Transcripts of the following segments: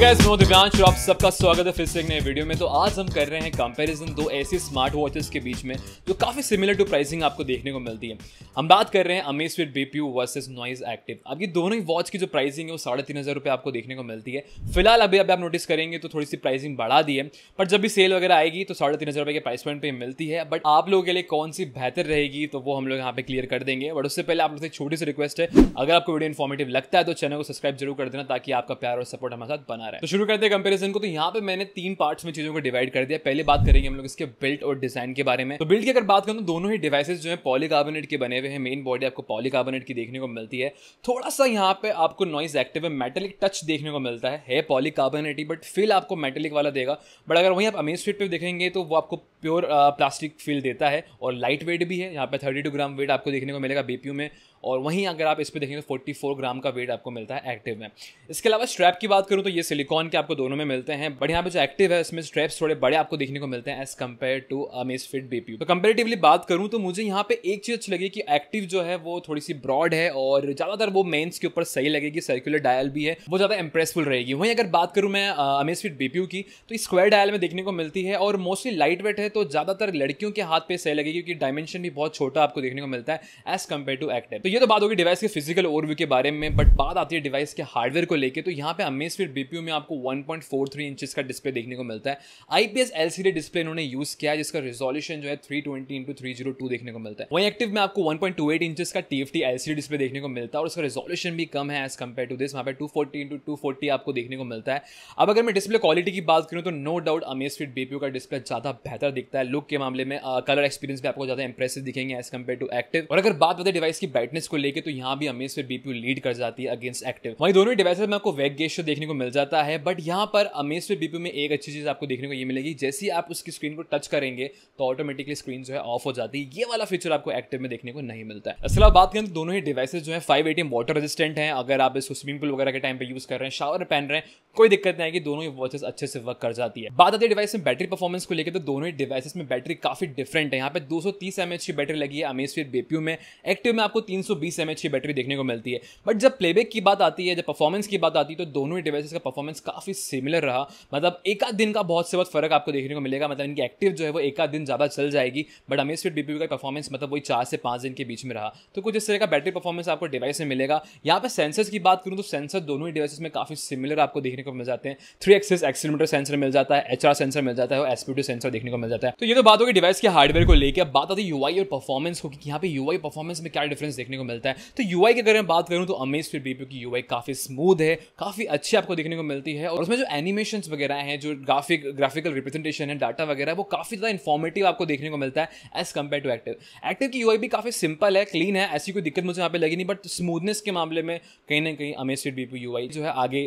guys मैं दिव्यांश आप सबका स्वागत है फिर से एक नए वीडियो में तो आज हम कर रहे हैं कंपैरिजन दो ऐसे स्मार्ट वॉचेस के बीच में जो काफ़ी सिमिलर टू प्राइसिंग आपको देखने को मिलती है हम बात कर रहे हैं Amazfit B P versus Noise Active अब ये दोनों ही वॉच की जो प्राइसिंग है वो साढ़े तीन हज़ार रुपये आपको देखने को मिलती है फिलहाल अभी अभी आप नोटिस करेंगे तो थोड़ी सी प्राइसिंग बढ़ा दी है बट जब भी सेल वगैरह आएगी तो साढ़े तीन हज़ार रुपये के प्राइस पॉइंट पर मिलती है बट आप लोगों के लिए कौन सी बेहतर रहेगी तो वो हम लोग यहाँ पे क्लियर कर देंगे बट उससे पहले आप लोग से छोटी सी रिक्वेस्ट है अगर आपको वीडियो इन्फॉर्मेटिव लगता है तो चैनल को सब्सक्राइब जरूर कर देना ताकि आपका प्यार और सपोर्ट हमारे साथ बना रहा है तो शुरू करते हैं कंपेरिजन को तो यहाँ पे मैंने तीन पार्ट्स में चीजों को डिवाइड कर दिया पहले बात करेंगे हम लोग इसके बिल्ट और डिजाइन के बारे में तो बिल्ट की अगर बात करें तो दोनों ही डिवाइसेज जो है पॉलीकार्बोनेट के बने हुए हैं मेन बॉडी आपको पॉलीकार्बोनेट की देखने को मिलती है थोड़ा सा यहाँ पे आपको नॉइज एक्टिव है मेटेलिक टच देखने को मिलता है, पॉलीकार्बोनेट ही बट फील आपको मेटेलिक वाला देगा बट अगर वहीं आप अमेज स्वीट पर देखेंगे तो वो आपको प्योर प्लास्टिक फील देता है और लाइट वेट भी है यहाँ पे थर्टी ग्राम वेट आपको देखने को मिलेगा बीपीयू में और वहीं अगर आप इस पर देखेंगे तो फोर्टी फोर ग्राम का वेट आपको मिलता है एक्टिव में इसके अलावा स्ट्रैप की बात करूँ तो ये सिलिकॉन के आपको दोनों में मिलते हैं बट यहाँ पे जो एक्टिव है इसमें स्ट्रैप्स थोड़े बड़े आपको देखने को मिलते हैं as compare to Amazfit Bip तो कंपेरेटिवली बात करूँ तो मुझे यहाँ पे एक चीज़ अच्छी लगी कि एक्टिव जो है वो थोड़ी सी ब्रॉड है और ज़्यादातर वो मेन्स के ऊपर सही लगेगी सर्कुलर डायल भी है वो ज़्यादा इंप्रेसफुल रहेगी वहीं अगर बात करूँ मैं अमेज फिट बीपी की तो स्क्वायर डायल में देखने को मिलती है और मोस्टली लाइट वेट है तो ज़्यादातर लड़कियों के हाथ पे सही लगेगी क्योंकि डायमेंशन भी बहुत छोटा आपको देखने को मिलता है एज कम्पेयर टू एक्टिव तो तो ये तो बात होगी डिवाइस के फिजिकल ओवरव्यू के बारे में बट बात आती है डिवाइस के हार्डवेयर को लेकर तो यहाँ पे फिर बीपीयू में आपको 1.43 इंचेस का डिस्प्ले देखने को मिलता है आईपीएस एलसीडी डिस्प्ले इन्होंने यूज किया है जिसका रिजोल्यूशन जो है 320 इंटू थ्री देखने को मिलता है वहीं एक्टिव में आपको 1.28 इंचेस का टीएफटी एलसीडी डिस्प्ले देखने को मिलता है और उसका रिजोल्यूशन भी कम है एज कम्पेयर टू दिस वहाँ पे फोर्टी इंटू टू फोर्टी आपको देखने को मिलता है अब अगर मैं डिस्प्ले क्वालिटी की बात करूँ तो no doubt Amazfit Bip U का डिस्प्ले ज़्यादा बेहतर दिखता है लुक के मामले में कलर uh, एक्सपीरियंस भी आपको ज़्यादा इंप्रेसिव दिखेंगे एज कम्पेयर टू एक्टिव और अगर बात बताए डिवाइस की बैटरी फिटनेस को लेकर तो यहाँ भी अमेज फिर बीपीयू लीड कर जाती है अगेंस्ट एक्टिव वही दोनों डिवाइसेज में आपको वेग गेस्ट देखने को मिल जाता है बट यहाँ पर अमेज फिर बीपीयू में एक अच्छी चीज़ आपको देखने को ये मिलेगी जैसे ही आप उसकी स्क्रीन को टच करेंगे तो ऑटोमेटिकली स्क्रीन जो है ऑफ हो जाती है ये वाला फीचर आपको एक्टिव में देखने को नहीं मिलता है असल अलावा बात करें तो दोनों ही डिवाइसेज जो है फाइव एटीएम वाटर रेजिस्टेंट है अगर आप इसको स्विमिंग पूल वगैरह के टाइम पर यूज़ कर रहे हैं शावर पहन रहे हैं कोई दिक्कत नहीं आएगी दोनों ही वॉचेस अच्छे से वर्क कर जाती है बात आती है डिवाइस में बैटरी परफॉर्मेंस को लेकर तो दोनों ही डिवाइसेस में बैटरी काफी डिफरेंट है यहाँ पे दो सौ तीस की बैटरी लगी है अमेज फिर बेपियो में एक्टिव में आपको तीन 320 सौ की बैटरी देखने को मिलती है बट जब प्लेबैक की बात आती है जब परफॉर्मेंस की बात आती है तो दोनों ही डिवाइसेस का परफॉर्मेंस काफ़ी सिमिलर रहा मतलब एक आध दिन का बहुत से बहुत फ़र्क आपको देखने को मिलेगा मतलब इनकी एक्टिव जो है वो एक आध दिन ज़्यादा चल जाएगी बट अमेज फिट बीपी का परफॉर्मेंस मतलब वही चार से पाँच दिन के बीच में रहा तो कुछ इस तरह का बैटरी परफॉर्मेंस आपको डिवाइस में मिलेगा यहाँ पर सेंसर्स की बात करूँ तो सेंसर दोनों ही डिवाइसेस में काफ़ी सिमिलर आपको देखने को मिल जाते हैं थ्री एक्सेस एक्सीमीटर सेंसर मिल जाता है एच सेंसर मिल जाता है और एसपी सेंसर देखने को मिल जाता है तो ये तो बात होगी डिवाइस के हार्डवेयर को लेकर बात आती है यूआई और परफॉर्मेंस को कि यहाँ पे यूआई परफॉर्मेंस में क्या डिफरेंस देखने को मिलता है तो यू आई की अगर मैं बात करूँ तो अमेज फिर भी क्योंकि यू आई काफ़ी स्मूथ है काफ़ी अच्छी आपको देखने को मिलती है और उसमें जो एनिमेशन वगैरह हैं जो ग्राफिक ग्राफिकल रिप्रेजेंटेशन है डाटा वगैरह वो काफ़ी ज़्यादा इन्फॉर्मेटिव आपको देखने को मिलता है as compare to active active की यू भी काफ़ी सिंपल है क्लीन है ऐसी कोई दिक्कत मुझे यहाँ पे लगी नहीं बट स्मूथनेस के मामले में कहीं ना कहीं अमेज फिर बीपू यू आई जो है आगे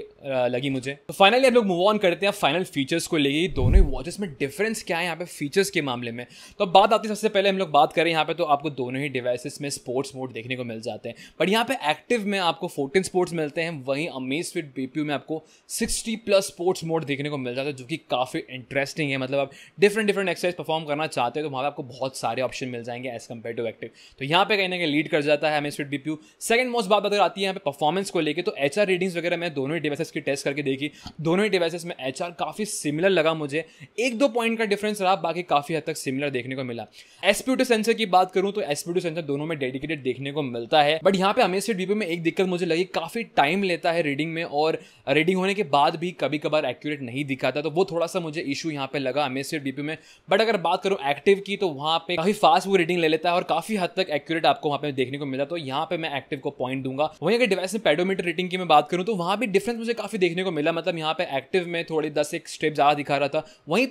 लगी मुझे तो फाइनली आप लोग मूव ऑन करते हैं फाइनल फीचर्स को लेकर दोनों ही वॉचेस में डिफरेंस क्या है यहाँ पे फीचर्स के मामले में तो अब बात आती है सबसे पहले हम लोग बात करें यहाँ पे तो आपको दोनों ही डिवाइसेस में स्पोर्ट्स मोड देखने को को मिल जाते हैं बट यहाँ पे एक्टिव में आपको फोर्टीन स्पोर्ट्स मिलते हैं वहीं अमेज फिट बीपीयू में आपको सिक्सटी प्लस स्पोर्ट्स मोड देखने को मिल जाते हैं जो कि काफ़ी इंटरेस्टिंग है मतलब आप डिफरेंट डिफरेंट एक्सरसाइज परफॉर्म करना चाहते हो तो वहाँ पर आपको बहुत सारे ऑप्शन मिल जाएंगे एज कम्पेयर टू एक्टिव तो यहाँ पे कहीं ना कहीं लीड कर जाता है Amazfit Bip U second most बात अगर आती है यहाँ पे परफॉर्मेंस को लेकर तो एच आर रीडिंग्स वगैरह मैं दोनों ही डिवाइसेस की टेस्ट करके देखी दोनों ही डिवाइसेस में एच आर काफ़ी सिमिलर लगा मुझे एक दो पॉइंट का डिफरेंस रहा बाकी काफ़ी हद तक सिमिलर देखने को मिला एसपीटू सेंसर की बात करूँ तो एसपीटू सेंसर दोनों में डेडिकेटेड देखने को मिलता है बट यहाँ पे अमेजिड डीपी में एक दिक्कत मुझे लगी काफ़ी टाइम लेता है रीडिंग में और रीडिंग होने के बाद भी कभी कभार एक्यूरेट नहीं दिखाता तो वो थोड़ा सा मुझे इशू यहाँ पे लगा अमेजिड डीपी में बट अगर बात करूँ एक्टिव की तो वहाँ पे काफ़ी फास्ट वो रीडिंग ले लेता है और काफ़ी हद तक एक्यूरेट आपको वहाँ पे देखने को मिला तो यहाँ पे मैं एक्टिव को पॉइंट दूंगा वहीं अगर डिवाइस में पेडोमीटर रीडिंग की मैं बात करूँ तो वहाँ भी डिफरेंस मुझे काफ़ी देखने को मिला मतलब यहाँ पे एक्टिव में थोड़ी दस एक स्टेप ज़्यादा दिखा रहा था वहीं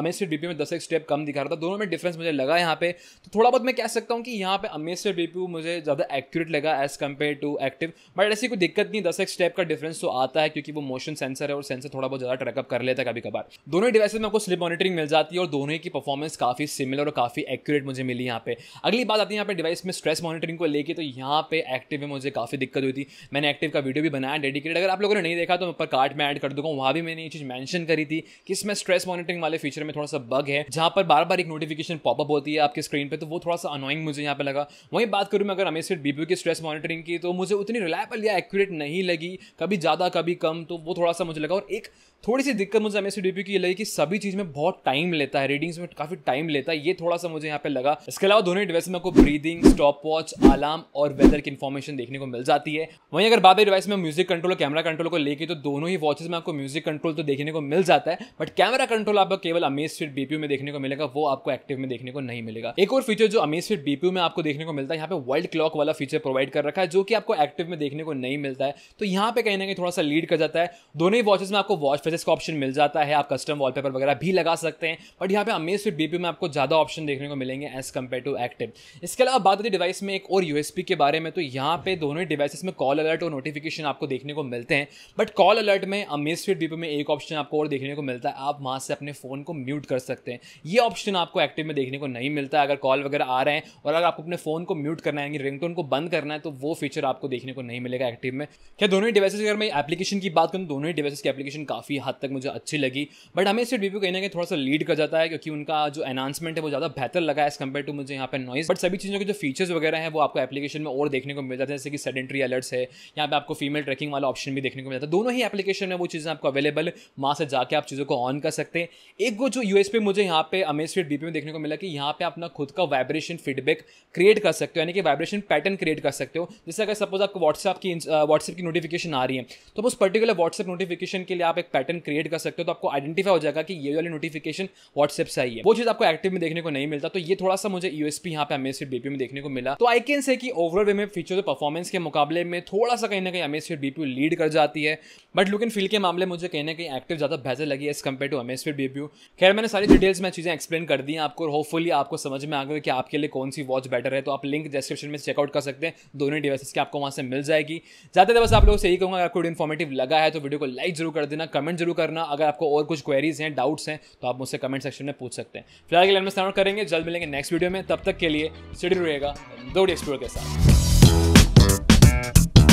अमेजिड डीपी में दस एक स्टेप कम दिखा रहा था दोनों में डिफरेंस मुझे लगा यहाँ पे तो थोड़ा बहुत मैं कह सकता हूँ कि यहाँ पे अमेजिड बीपी मुझे ज़्यादा एक्यूरेट लगा as compare to active but ऐसी कोई दिक्कत नहीं दस एक स्टेप का डिफरेंस तो आता है क्योंकि वो मोशन सेंसर है और सेंसर थोड़ा बहुत ज़्यादा ट्रैकअप कर लेता है कभी कभार दोनों ही डिवाइस में आपको स्लिप मॉनिटरिंग मिल जाती है और दोनों ही की परफॉर्मेंस काफ़ी सिमिलर और काफ़ी एक्यूरेट मुझे मिली यहाँ पे अगली बात आती है यहाँ पे डिवाइस में स्ट्रेस मॉनिटरिंग को लेकर तो यहाँ पे एक्टिव में मुझे काफ़ी दिक्कत हुई थी मैंने एक्टिव का वीडियो भी बनाया डेडिकेटेड अगर आप लोगों ने नहीं देखा तो मैं ऊपर कार्ड में ऐड कर दूंगा वहाँ भी मैंने ये चीज़ मैंशन करी थी कि इसमें स्ट्रेस मॉनिटरिंग वाले फीचर में थोड़ा सा बग है जहाँ पर बार बार एक नोटिफिकेशन पॉपअप होती है आपके स्क्रीन पर तो वो थोड़ा सा अनोइंग मुझे यहाँ पर लगा वहीं बात करूँ मैं अगर हमें सिर्फ बी की स्ट्रेस मॉनिटरिंग की तो मुझे उतनी रिलायबल या एक्यूरेट नहीं लगी कभी ज़्यादा कभी कम तो वो थोड़ा सा मुझे लगा और एक थोड़ी सी दिक्कत मुझे एम एस की लगी कि सभी चीज़ में बहुत टाइम लेता है रीडिंग्स में काफ़ी टाइम लेता है ये थोड़ा सा मुझे यहाँ पे लगा इसके अलावा दोनों डिवाइस में आपको ब्रीदिंग स्टॉप वॉच अलार्म और वेदर की इन्फॉर्मेशन देखने को मिल जाती है वहीं अगर बात है डिवाइस में म्यूजिक कंट्रोल और कैमरा कंट्रोल को लेकर तो दोनों ही वॉचेज में आपको म्यूजिक कंट्रोल तो देखने को मिल जाता है बट कैमरा कंट्रोल आपको केवल अमेज फिट बीपीयू में देखने को मिलेगा वो आपको एक्टिव में देखने को नहीं मिलेगा एक और फीचर जो अमेज फिट बीपीयू में आपको देखने को मिलता है यहाँ पे वर्ल्ड क्लॉक वाला फीचर प्रोवाइड कर रखा है जो कि आपको एक्टिव में देखने को नहीं मिलता है तो यहाँ पे कहीं ना कहीं थोड़ा सा लीड कर जाता है दोनों ही वॉचेज में आपको वॉच फिजिक्स का ऑप्शन मिल जाता है आप कस्टम वॉलपेपर वगैरह भी लगा सकते हैं बट यहाँ पे अमेज फिट बीपी में आपको ज़्यादा ऑप्शन देखने को मिलेंगे एज कम्पेयर टू एक्टिव इसके अलावा बात होती डिवाइस में एक और यू के बारे में तो यहाँ पे दोनों ही डिवाइसेस में कॉल अलर्ट और नोटिफिकेशन आपको देखने को मिलते हैं बट कॉल अलर्ट में अमेज फिट बीपी में एक ऑप्शन आपको और देखने को मिलता है आप वहाँ से अपने फ़ोन को म्यूट कर सकते हैं ये ऑप्शन आपको एक्टिव में देखने को नहीं मिलता अगर कॉल वगैरह आ रहे हैं और अगर आपको अपने फ़ोन को म्यूट करना है रिंग रिंगटोन को बंद करना है तो वो फीचर आपको देखने को नहीं मिलेगा एक्टिव में क्या दोनों ही डिवाइस अगर मैं एप्लीकेशन की बात करूँ तो दोनों ही डिवाइसेस की एप्लीकेशन काफ़ी काफ़ी हद तक मुझे अच्छी लगी बट हमें इस रिव्यू कहीं ना कहीं थोड़ा सा लीड कर जाता है क्योंकि उनका जो अनाउंसमेंट है वो ज़्यादा बेहतर लगा एज कम्पेयर टू मुझे यहाँ पर नॉइस बट सभी चीज़ों के जो फीचर्स वगैरह हैं वो आपको एप्लीकेशन में और देखने को मिल जाते हैं जैसे कि सेडेंट्री अलर्ट्स है यहाँ पर आपको फीमेल ट्रैकिंग वाला ऑप्शन भी देखने को मिलता है दोनों ही एप्लीकेशन में वो चीज़ें आपको अवेलेबल वहाँ से जाकर आप चीज़ों को ऑन कर सकते हैं एक वो जो यूएस पे मुझे यहाँ पे अमेज फिट बीपी में देखने को मिला कि यहाँ पे अपना खुद का वाइब्रेशन फीडबैक क्रिएट कर सकते हो यानी कि वाइब्रेशन पैटर्न क्रिएट कर सकते हो जैसे अगर सपोज आपको व्हाट्सएप की व्हाट्सएप की नोटिफिकेशन आ रही है तो उस पर्टिकुलर व्हाट्सएप नोटिफिकेशन के लिए आप एक पैटर्न पैटर्न क्रिएट कर सकते हो तो आपको आइडेंटिफाई हो जाएगा कि ये वाली नोटिफिकेशन व्हाट्सएप से आई है वो चीज आपको एक्टिव में देखने को नहीं मिलता तो ये थोड़ा सा मुझे यूएसपी यहाँ पे अमेसिड बीपी में देखने को मिला तो आई कैन से कि ओवरऑल वे में फीचर परफॉर्मेंस के मुकाबले में थोड़ा सा कहीं ना कहीं अमेसिड बीपी लीड कर जाती है बट लुक एंड फील के मामले मुझे कहीं ना कहीं एक्टिव ज़्यादा बेहतर लगी as as compare to Amazfit Bip U खैर मैंने सारी डिटेल्स में चीज़ें एक्सप्लेन कर दी आपको होपफुली आपको समझ में आ गए कि आपके लिए कौन सी वॉच बेटर है तो आप लिंक डिस्क्रिप्शन में चेकआउट कर सकते हैं दोनों डिवाइसेस की आपको वहां से मिल जाएगी ज़्यादा बस आप लोगों से यही कहूंगा अगर आपको इन्फॉर्मेटिव लगा है तो वीडियो को लाइक जरूर कर देना कमेंट कमेंट जरूर करना अगर आपको और कुछ क्वेरीज हैं डाउट्स हैं तो आप मुझसे कमेंट सेक्शन में पूछ सकते हैं फिलहाल के लिए हम स्टार्ट करेंगे जल्द मिलेंगे नेक्स्ट वीडियो में तब तक के लिए स्टडी रहेगा दौड़ी एक्सप्लोर के साथ